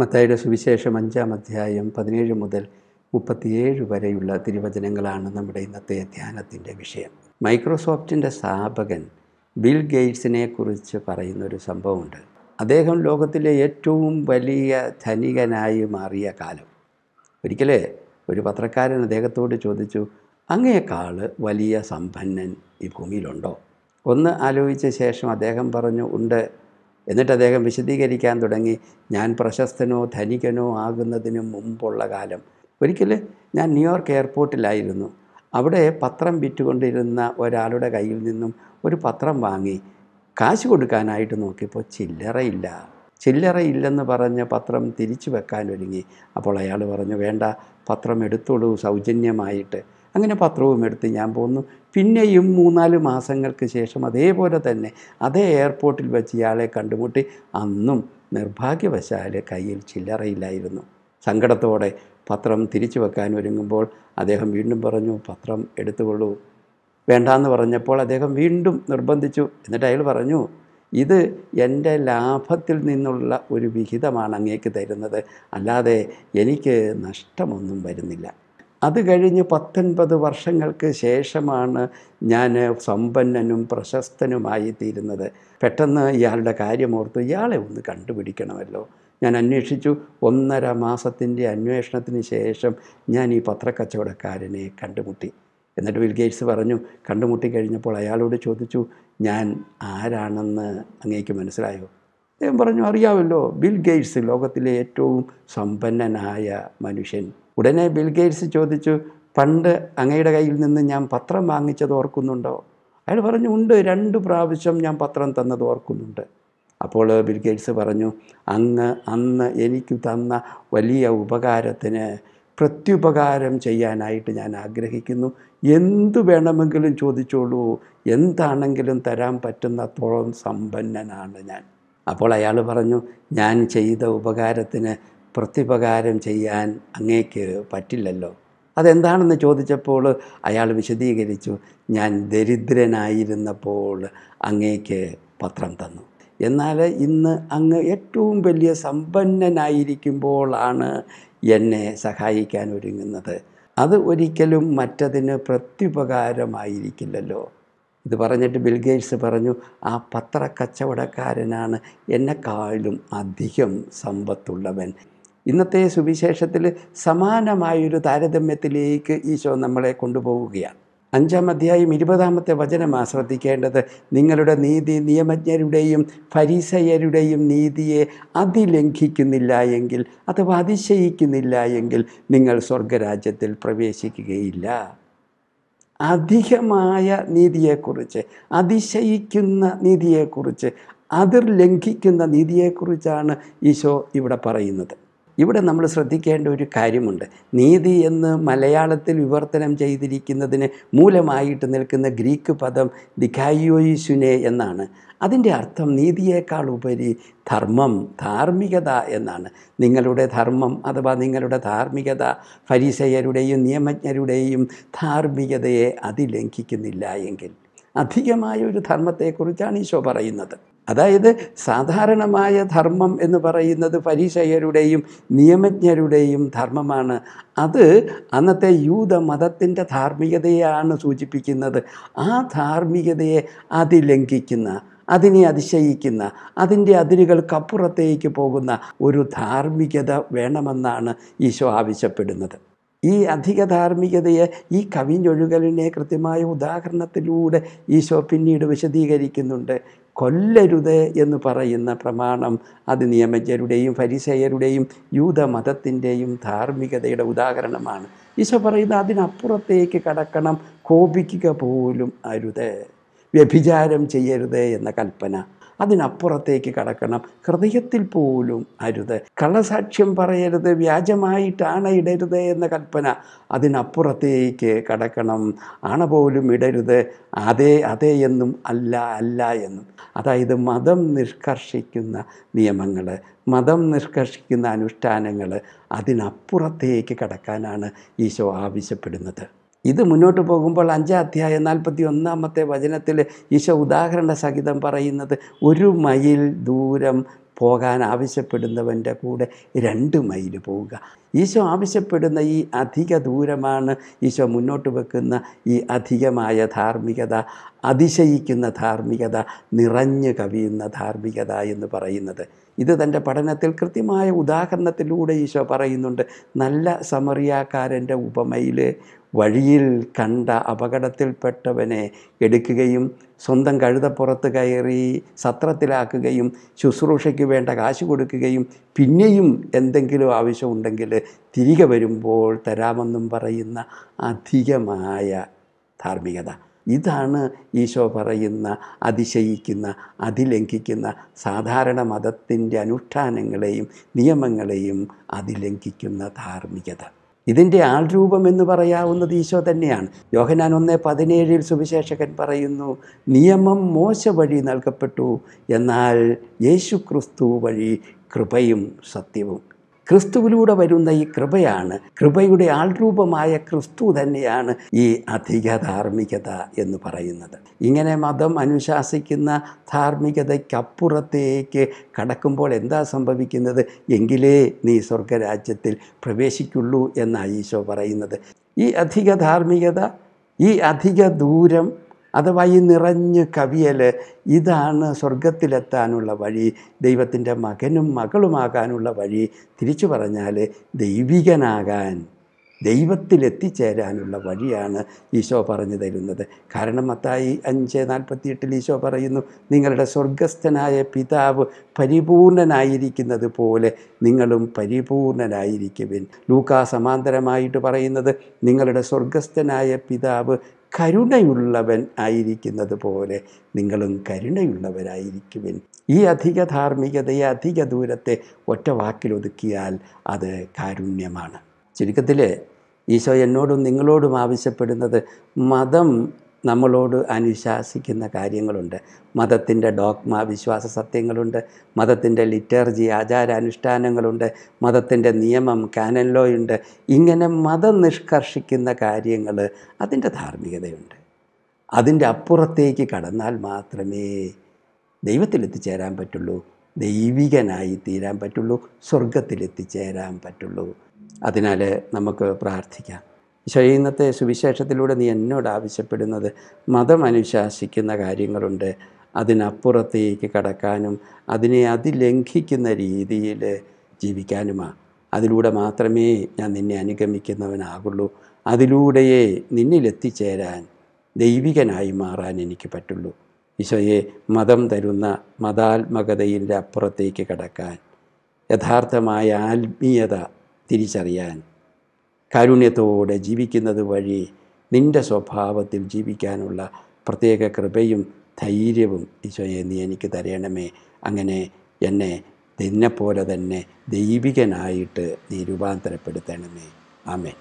മത്തായിയുടെ സുവിശേഷം അഞ്ചാം അധ്യായം പതിനേഴ് മുതൽ മുപ്പത്തിയേഴ് വരെയുള്ള തിരുവചനങ്ങളാണ് നമ്മുടെ ഇന്നത്തെ ധ്യാനത്തിൻ്റെ വിഷയം മൈക്രോസോഫ്റ്റിൻ്റെ സ്ഥാപകൻ ബിൽ ഗെയ്റ്റ്സിനെ കുറിച്ച് പറയുന്ന ഒരു സംഭവമുണ്ട് അദ്ദേഹം ലോകത്തിലെ ഏറ്റവും വലിയ ധനികനായി മാറിയ കാലം ഒരിക്കലേ ഒരു പത്രക്കാരൻ അദ്ദേഹത്തോട് ചോദിച്ചു അങ്ങേക്കാൾ വലിയ സമ്പന്നൻ ഈ ഭൂമിയിലുണ്ടോ ഒന്ന് ആലോചിച്ച ശേഷം അദ്ദേഹം പറഞ്ഞു ഉണ്ട് എന്നിട്ട് അദ്ദേഹം വിശദീകരിക്കാൻ തുടങ്ങി ഞാൻ പ്രശസ്തനോ ധനികനോ ആകുന്നതിന് മുമ്പുള്ള കാലം ഒരിക്കൽ ഞാൻ ന്യൂയോർക്ക് എയർപോർട്ടിലായിരുന്നു അവിടെ പത്രം വിറ്റുകൊണ്ടിരുന്ന ഒരാളുടെ കയ്യിൽ നിന്നും ഒരു പത്രം വാങ്ങി കാശ് കൊടുക്കാനായിട്ട് നോക്കിയപ്പോൾ ചില്ലറയില്ല ചില്ലറയില്ലെന്ന് പറഞ്ഞ പത്രം തിരിച്ചു വെക്കാൻ ഒരുങ്ങി അപ്പോൾ അയാൾ പറഞ്ഞു വേണ്ട പത്രം എടുത്തോളൂ സൗജന്യമായിട്ട് അങ്ങനെ പത്രവും എടുത്ത് ഞാൻ പോന്നു പിന്നെയും മൂന്നാല് മാസങ്ങൾക്ക് ശേഷം അതേപോലെ തന്നെ അതേ എയർപോർട്ടിൽ വെച്ച് ഇയാളെ കണ്ടുമുട്ടി അന്നും നിർഭാഗ്യവശാൽ കയ്യിൽ ചില്ലറയില്ലായിരുന്നു സങ്കടത്തോടെ പത്രം തിരിച്ചു വെക്കാൻ ഒരുങ്ങുമ്പോൾ അദ്ദേഹം വീണ്ടും പറഞ്ഞു പത്രം എടുത്തുകൊള്ളൂ വേണ്ടാന്ന് പറഞ്ഞപ്പോൾ അദ്ദേഹം വീണ്ടും നിർബന്ധിച്ചു എന്നിട്ട് അയാൾ പറഞ്ഞു ഇത് എൻ്റെ ലാഭത്തിൽ നിന്നുള്ള ഒരു വിഹിതമാണ് അങ്ങേക്ക് തരുന്നത് അല്ലാതെ എനിക്ക് നഷ്ടമൊന്നും വരുന്നില്ല അത് കഴിഞ്ഞ് പത്തൊൻപത് വർഷങ്ങൾക്ക് ശേഷമാണ് ഞാൻ സമ്പന്നനും പ്രശസ്തനുമായി തീരുന്നത് പെട്ടെന്ന് ഇയാളുടെ കാര്യം ഓർത്തു ഇയാളെ ഒന്ന് കണ്ടുപിടിക്കണമല്ലോ ഞാൻ അന്വേഷിച്ചു ഒന്നര മാസത്തിൻ്റെ അന്വേഷണത്തിന് ശേഷം ഞാൻ ഈ പത്രക്കച്ചവടക്കാരനെ കണ്ടുമുട്ടി എന്നിട്ട് വിൽഗേറ്റ്സ് പറഞ്ഞു കണ്ടുമുട്ടി കഴിഞ്ഞപ്പോൾ അയാളോട് ചോദിച്ചു ഞാൻ ആരാണെന്ന് അങ്ങേക്ക് മനസ്സിലായോ അദ്ദേഹം പറഞ്ഞു അറിയാമല്ലോ ബിൽ ഗേറ്റ്സ് ലോകത്തിലെ ഏറ്റവും സമ്പന്നനായ മനുഷ്യൻ ഉടനെ ബിൽ ഗേറ്റ്സ് ചോദിച്ചു പണ്ട് അങ്ങയുടെ കയ്യിൽ നിന്ന് ഞാൻ പത്രം വാങ്ങിച്ചത് ഓർക്കുന്നുണ്ടോ അയാൾ പറഞ്ഞു ഉണ്ട് രണ്ട് പ്രാവശ്യം ഞാൻ പത്രം തന്നത് ഓർക്കുന്നുണ്ട് അപ്പോൾ ബിൽ ഗേറ്റ്സ് പറഞ്ഞു അങ്ങ് അന്ന് എനിക്ക് തന്ന വലിയ ഉപകാരത്തിന് പ്രത്യുപകാരം ചെയ്യാനായിട്ട് ഞാൻ ആഗ്രഹിക്കുന്നു എന്തു വേണമെങ്കിലും ചോദിച്ചോളൂ എന്താണെങ്കിലും തരാൻ പറ്റുന്നത്രോളം സമ്പന്നനാണ് ഞാൻ അപ്പോൾ അയാൾ പറഞ്ഞു ഞാൻ ചെയ്ത ഉപകാരത്തിന് പ്രത്യുപകാരം ചെയ്യാൻ അങ്ങേക്ക് പറ്റില്ലല്ലോ അതെന്താണെന്ന് ചോദിച്ചപ്പോൾ അയാൾ വിശദീകരിച്ചു ഞാൻ ദരിദ്രനായിരുന്നപ്പോൾ അങ്ങേക്ക് പത്രം തന്നു എന്നാൽ ഇന്ന് അങ്ങ് ഏറ്റവും വലിയ സമ്പന്നനായിരിക്കുമ്പോളാണ് എന്നെ സഹായിക്കാൻ ഒരുങ്ങുന്നത് അത് ഒരിക്കലും മറ്റതിന് പ്രത്യുപകാരമായിരിക്കില്ലല്ലോ ഇത് പറഞ്ഞിട്ട് ബിൽഗേറ്റ്സ് പറഞ്ഞു ആ പത്ര കച്ചവടക്കാരനാണ് എന്നെക്കാളും അധികം സമ്പത്തുള്ളവൻ ഇന്നത്തെ സുവിശേഷത്തിൽ സമാനമായൊരു താരതമ്യത്തിലേക്ക് ഈശോ നമ്മളെ കൊണ്ടുപോവുകയാണ് അഞ്ചാം അധ്യായം ഇരുപതാമത്തെ വചനം ശ്രദ്ധിക്കേണ്ടത് നിങ്ങളുടെ നീതി നിയമജ്ഞരുടെയും ഫരീസയരുടെയും നീതിയെ അതിലംഘിക്കുന്നില്ല എങ്കിൽ അഥവാ അതിശയിക്കുന്നില്ല എങ്കിൽ നിങ്ങൾ സ്വർഗരാജ്യത്തിൽ പ്രവേശിക്കുകയില്ല അധികമായ നീതിയെക്കുറിച്ച് അതിശയിക്കുന്ന നീതിയെക്കുറിച്ച് അതിർ ലംഘിക്കുന്ന നീതിയെക്കുറിച്ചാണ് ഈശോ ഇവിടെ പറയുന്നത് ഇവിടെ നമ്മൾ ശ്രദ്ധിക്കേണ്ട ഒരു കാര്യമുണ്ട് നീതി എന്ന് മലയാളത്തിൽ വിവർത്തനം ചെയ്തിരിക്കുന്നതിന് മൂലമായിട്ട് നിൽക്കുന്ന ഗ്രീക്ക് പദം ദിഖായോയിസുനെ എന്നാണ് അതിൻ്റെ അർത്ഥം നീതിയേക്കാൾ ഉപരി ധർമ്മം ധാർമ്മികത എന്നാണ് നിങ്ങളുടെ ധർമ്മം അഥവാ നിങ്ങളുടെ ധാർമ്മികത ഫരീസയരുടെയും നിയമജ്ഞരുടെയും ധാർമ്മികതയെ അതിലംഘിക്കുന്നില്ല എങ്കിൽ അധികമായ ഒരു ധർമ്മത്തെക്കുറിച്ചാണ് ഈശോ പറയുന്നത് അതായത് സാധാരണമായ ധർമ്മം എന്ന് പറയുന്നത് പരീക്ഷയരുടെയും നിയമജ്ഞരുടെയും ധർമ്മമാണ് അത് അന്നത്തെ യൂത മതത്തിൻ്റെ ധാർമ്മികതയാണ് സൂചിപ്പിക്കുന്നത് ആ ധാർമ്മികതയെ അതിലംഘിക്കുന്ന അതിനെ അതിശയിക്കുന്ന അതിൻ്റെ അതിരുകൾക്കപ്പുറത്തേക്ക് പോകുന്ന ഒരു ധാർമ്മികത വേണമെന്നാണ് ഈശോ ആവശ്യപ്പെടുന്നത് ഈ അധിക ധാർമ്മികതയെ ഈ കവിഞ്ഞൊഴുകലിനെ കൃത്യമായ ഉദാഹരണത്തിലൂടെ ഈശോ പിന്നീട് വിശദീകരിക്കുന്നുണ്ട് കൊല്ലരുത് എന്ന് പറയുന്ന പ്രമാണം അത് നിയമജ്ഞരുടെയും ഫരിസയരുടെയും യൂതമതത്തിൻ്റെയും ധാർമ്മികതയുടെ ഉദാഹരണമാണ് ഈശോ പറയുന്നത് അതിനപ്പുറത്തേക്ക് കടക്കണം കോപിക്കുക പോലും അരുത് വ്യഭിചാരം ചെയ്യരുത് എന്ന കൽപ്പന അതിനപ്പുറത്തേക്ക് കടക്കണം ഹൃദയത്തിൽ പോലും അരുത് കള്ളസാക്ഷ്യം പറയരുത് വ്യാജമായിട്ടാണ് ഇടരുത് എന്ന കൽപ്പന അതിനപ്പുറത്തേക്ക് കടക്കണം ആണ പോലും ഇടരുത് അതെ അതെ എന്നും അല്ല അല്ല എന്നും അതായത് മതം നിഷ്കർഷിക്കുന്ന നിയമങ്ങൾ മതം നിഷ്കർഷിക്കുന്ന അനുഷ്ഠാനങ്ങൾ അതിനപ്പുറത്തേക്ക് കടക്കാനാണ് ഈശോ ആവശ്യപ്പെടുന്നത് ഇത് മുന്നോട്ട് പോകുമ്പോൾ അഞ്ചാം അധ്യായം നാൽപ്പത്തി ഒന്നാമത്തെ വചനത്തിൽ ഈശോ ഉദാഹരണ സഹിതം പറയുന്നത് ഒരു മൈൽ ദൂരം പോകാൻ ആവശ്യപ്പെടുന്നവൻ്റെ കൂടെ രണ്ട് മൈൽ പോവുക ഈശോ ആവശ്യപ്പെടുന്ന ഈ അധിക ദൂരമാണ് ഈശോ മുന്നോട്ട് വെക്കുന്ന ഈ അധികമായ ധാർമ്മികത അതിശയിക്കുന്ന ധാർമ്മികത നിറഞ്ഞു കവിയുന്ന ധാർമ്മികത എന്ന് പറയുന്നത് ഇത് തൻ്റെ പഠനത്തിൽ കൃത്യമായ ഉദാഹരണത്തിലൂടെ ഈശോ പറയുന്നുണ്ട് നല്ല സമറിയാക്കാരൻ്റെ ഉപമയിൽ വഴിയിൽ കണ്ട അപകടത്തിൽപ്പെട്ടവനെ എടുക്കുകയും സ്വന്തം കഴുതപ്പുറത്ത് കയറി സത്രത്തിലാക്കുകയും ശുശ്രൂഷയ്ക്ക് വേണ്ട കാശ് കൊടുക്കുകയും പിന്നെയും എന്തെങ്കിലും ആവശ്യമുണ്ടെങ്കിൽ തിരികെ വരുമ്പോൾ തരാമെന്നും പറയുന്ന അധികമായ ധാർമ്മികത ഇതാണ് ഈശോ പറയുന്ന അതിശയിക്കുന്ന അതിലംഘിക്കുന്ന സാധാരണ മതത്തിൻ്റെ അനുഷ്ഠാനങ്ങളെയും നിയമങ്ങളെയും അതിലംഘിക്കുന്ന ധാർമ്മികത ഇതിൻ്റെ ആൾരൂപം എന്ന് പറയാവുന്നത് ഈശോ തന്നെയാണ് യോഹനാൻ ഒന്ന് പതിനേഴിൽ സുവിശേഷകൻ പറയുന്നു നിയമം മോശ വഴി നൽകപ്പെട്ടു എന്നാൽ യേശു ക്രിസ്തു വഴി കൃപയും സത്യവും ക്രിസ്തുവിലൂടെ വരുന്ന ഈ കൃപയാണ് കൃപയുടെ ആൾരൂപമായ ക്രിസ്തു തന്നെയാണ് ഈ അധിക ധാർമ്മികത എന്ന് പറയുന്നത് ഇങ്ങനെ മതം അനുശാസിക്കുന്ന ധാർമ്മികതയ്ക്കപ്പുറത്തേക്ക് കടക്കുമ്പോൾ എന്താ സംഭവിക്കുന്നത് എങ്കിലേ നീ സ്വർഗരാജ്യത്തിൽ പ്രവേശിക്കുള്ളൂ എന്നാണ് ഈശോ പറയുന്നത് ഈ അധിക ധാർമ്മികത ഈ അധിക ദൂരം അഥവാ ഈ നിറഞ്ഞ് കവിയൽ ഇതാണ് സ്വർഗത്തിലെത്താനുള്ള വഴി ദൈവത്തിൻ്റെ മകനും മകളുമാകാനുള്ള വഴി തിരിച്ചു പറഞ്ഞാൽ ദൈവികനാകാൻ ദൈവത്തിലെത്തിച്ചേരാനുള്ള വഴിയാണ് ഈശോ പറഞ്ഞു തരുന്നത് കാരണം മത്തായി അഞ്ച് നാൽപ്പത്തിയെട്ടിൽ ഈശോ പറയുന്നു നിങ്ങളുടെ സ്വർഗസ്ഥനായ പിതാവ് പരിപൂർണനായിരിക്കുന്നത് പോലെ നിങ്ങളും പരിപൂർണനായിരിക്കുവിൻ ലൂക്ക സമാന്തരമായിട്ട് പറയുന്നത് നിങ്ങളുടെ സ്വർഗസ്ഥനായ പിതാവ് കരുണയുള്ളവൻ ആയിരിക്കുന്നത് പോലെ നിങ്ങളും കരുണയുള്ളവരായിരിക്കുവിൻ ഈ അധിക ധാർമ്മികതയെ അധിക ദൂരത്തെ ഒറ്റ വാക്കിലൊതുക്കിയാൽ അത് കാരുണ്യമാണ് ചുരുക്കത്തിൽ ഈശോ എന്നോടും നിങ്ങളോടും ആവശ്യപ്പെടുന്നത് മതം നമ്മളോട് അനുശാസിക്കുന്ന കാര്യങ്ങളുണ്ട് മതത്തിൻ്റെ ഡോഗ്മ വിശ്വാസ സത്യങ്ങളുണ്ട് മതത്തിൻ്റെ ലിറ്റർജി ആചാരാനുഷ്ഠാനങ്ങളുണ്ട് മതത്തിൻ്റെ നിയമം കാനൻ ലോ ഉണ്ട് ഇങ്ങനെ മതം നിഷ്കർഷിക്കുന്ന കാര്യങ്ങൾ അതിൻ്റെ ധാർമ്മികതയുണ്ട് അതിൻ്റെ അപ്പുറത്തേക്ക് കടന്നാൽ മാത്രമേ ദൈവത്തിലെത്തിച്ചേരാൻ പറ്റുള്ളൂ ദൈവികനായി തീരാൻ പറ്റുള്ളൂ സ്വർഗത്തിലെത്തിച്ചേരാൻ പറ്റുള്ളൂ അതിനാൽ നമുക്ക് പ്രാർത്ഥിക്കാം ഈശോ ഇന്നത്തെ സുവിശേഷത്തിലൂടെ നീ എന്നോട് ആവശ്യപ്പെടുന്നത് മതം അനുശാസിക്കുന്ന കാര്യങ്ങളുണ്ട് അതിനപ്പുറത്തേക്ക് കടക്കാനും അതിനെ അതിലംഘിക്കുന്ന രീതിയിൽ ജീവിക്കാനുമാണ് അതിലൂടെ മാത്രമേ ഞാൻ നിന്നെ അനുഗമിക്കുന്നവനാകുള്ളൂ അതിലൂടെയേ നിന്നിലെത്തിച്ചേരാൻ ദൈവികനായി മാറാൻ എനിക്ക് പറ്റുള്ളൂ ഈശോയെ മതം തരുന്ന മതാത്മകതയിൻ്റെ അപ്പുറത്തേക്ക് കടക്കാൻ യഥാർത്ഥമായ ആത്മീയത തിരിച്ചറിയാൻ കാരുണ്യത്തോടെ ജീവിക്കുന്നത് വഴി നിൻ്റെ സ്വഭാവത്തിൽ ജീവിക്കാനുള്ള പ്രത്യേക കൃപയും ധൈര്യവും ഈശോയെ നീ എനിക്ക് തരയണമേ അങ്ങനെ എന്നെ നിന്നെപ്പോലെ തന്നെ ദൈവികനായിട്ട് നീ രൂപാന്തരപ്പെടുത്തണമേ ആമേ